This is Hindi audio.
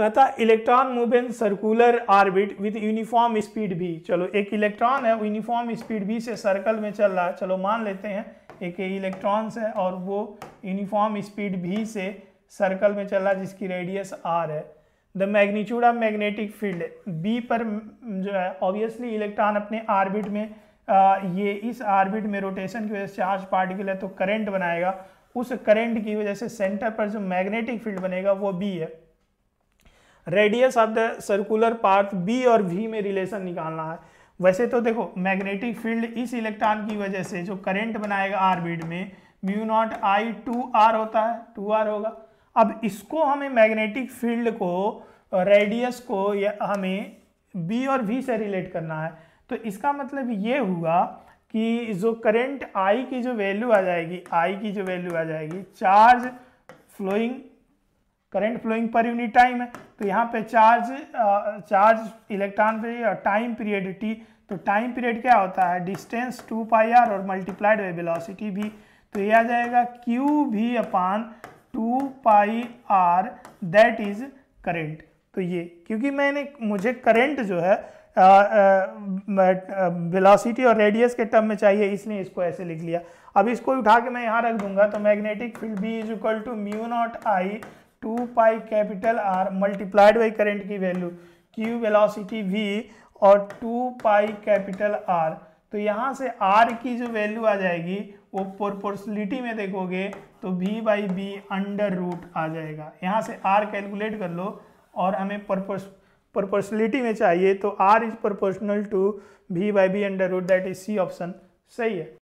कहता electron move in circular orbit with uniform speed V चलो एक इलेक्ट्रॉन है यूनिफॉर्म स्पीड भी से सर्कल में चल रहा है चलो मान लेते हैं एक इलेक्ट्रॉन्स है और वो यूनिफॉर्म स्पीड भी से सर्कल में चल रहा है जिसकी रेडियस आर है the magnitude of magnetic field B पर जो है ऑब्वियसली इलेक्ट्रॉन अपने आर्बिट में आ, ये इस आर्बिट में रोटेशन की वजह से चार्ज पार्टिकल है तो करेंट बनाएगा उस करेंट की वजह से सेंटर पर जो मैग्नेटिक फील्ड बनेगा वो बी है radius of the circular path B और वी में रिलेशन निकालना है वैसे तो देखो मैग्नेटिक फील्ड इस इलेक्ट्रॉन की वजह से जो करंट बनाएगा आर्बिट में mu naught I two R होता है टू आर होगा अब इसको हमें मैग्नेटिक फील्ड को रेडियस को या हमें बी और वी से रिलेट करना है तो इसका मतलब ये हुआ कि जो करंट आई की जो वैल्यू आ जाएगी आई की जो वैल्यू आ जाएगी charge flowing current flowing per unit time है तो यहाँ पे चार्ज चार्ज इलेक्ट्रॉन पे और टाइम पीरियड टी तो टाइम पीरियड क्या होता है डिस्टेंस टू पाई आर और मल्टीप्लाइड बाई वेलोसिटी भी तो ये आ जाएगा Q V upon two pi R that is current तो ये क्योंकि मैंने मुझे करेंट जो है वेलोसिटी और रेडियस के टर्म में चाहिए इसलिए इसको ऐसे लिख लिया अब इसको उठा के मैं यहाँ रख दूंगा तो magnetic field B is equal to mu naught I two pi capital R multiplied by current की वैल्यू क्यू वेलोसिटी वी और टू पाई कैपिटल आर तो यहाँ से आर की जो वैल्यू आ जाएगी वो प्रोपोर्सलिटी में देखोगे तो V by B under root आ जाएगा यहाँ से आर कैलकुलेट कर लो और हमें परपोर्स प्रोपोर्सलिटी में चाहिए तो R is proportional to V by B under root that is C option सही है